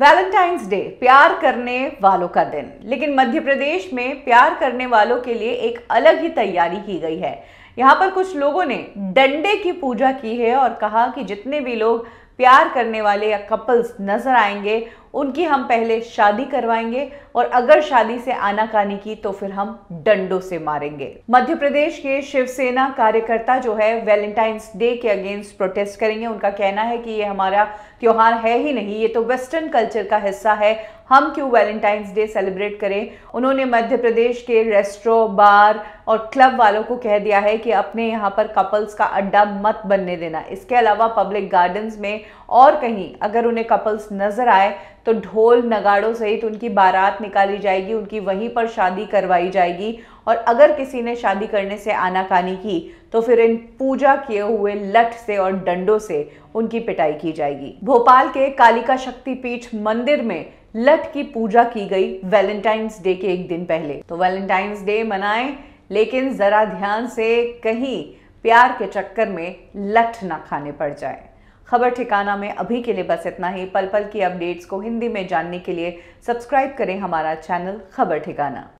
Valentine's day प्यार करने वालों का दिन लेकिन मध्य प्रदेश में प्यार करने वालों के लिए एक अलग ही तैयारी की गई है यहाँ पर कुछ लोगों ने डंडे की पूजा की है और कहा कि जितने भी लोग प्यार करने वाले या कपल्स नजर आएंगे उनकी हम पहले शादी करवाएंगे और अगर शादी से आनाकानी की तो फिर हम डंडों से मारेंगे मध्य प्रदेश के शिवसेना कार्यकर्ता जो है वैलेंटाइंस डे के अगेंस्ट प्रोटेस्ट करेंगे उनका कहना है कि ये हमारा त्योहार है ही नहीं ये तो वेस्टर्न कल्चर का हिस्सा है हम क्यों वैलेंटाइंस डे सेलिब्रेट करें उन्होंने मध्य प्रदेश के रेस्ट्रो बार और क्लब वालों को कह दिया है कि अपने यहाँ पर कपल्स का अड्डा मत बनने देना इसके अलावा पब्लिक गार्डन्स में और कहीं अगर उन्हें कपल्स नजर आए तो ढोल नगाड़ों सहित उनकी बारात निकाली जाएगी उनकी वहीं पर शादी करवाई जाएगी और अगर किसी ने शादी करने से आनाकानी की तो फिर इन पूजा किए हुए लठ से और डंडों से उनकी पिटाई की जाएगी भोपाल के कालिका शक्ति पीठ मंदिर में लठ की पूजा की गई वैलेंटाइंस डे के एक दिन पहले तो वैलेंटाइंस डे मनाए लेकिन ज़रा ध्यान से कहीं प्यार के चक्कर में लठ ना खाने पड़ जाए खबर ठिकाना में अभी के लिए बस इतना ही पल पल की अपडेट्स को हिंदी में जानने के लिए सब्सक्राइब करें हमारा चैनल खबर ठिकाना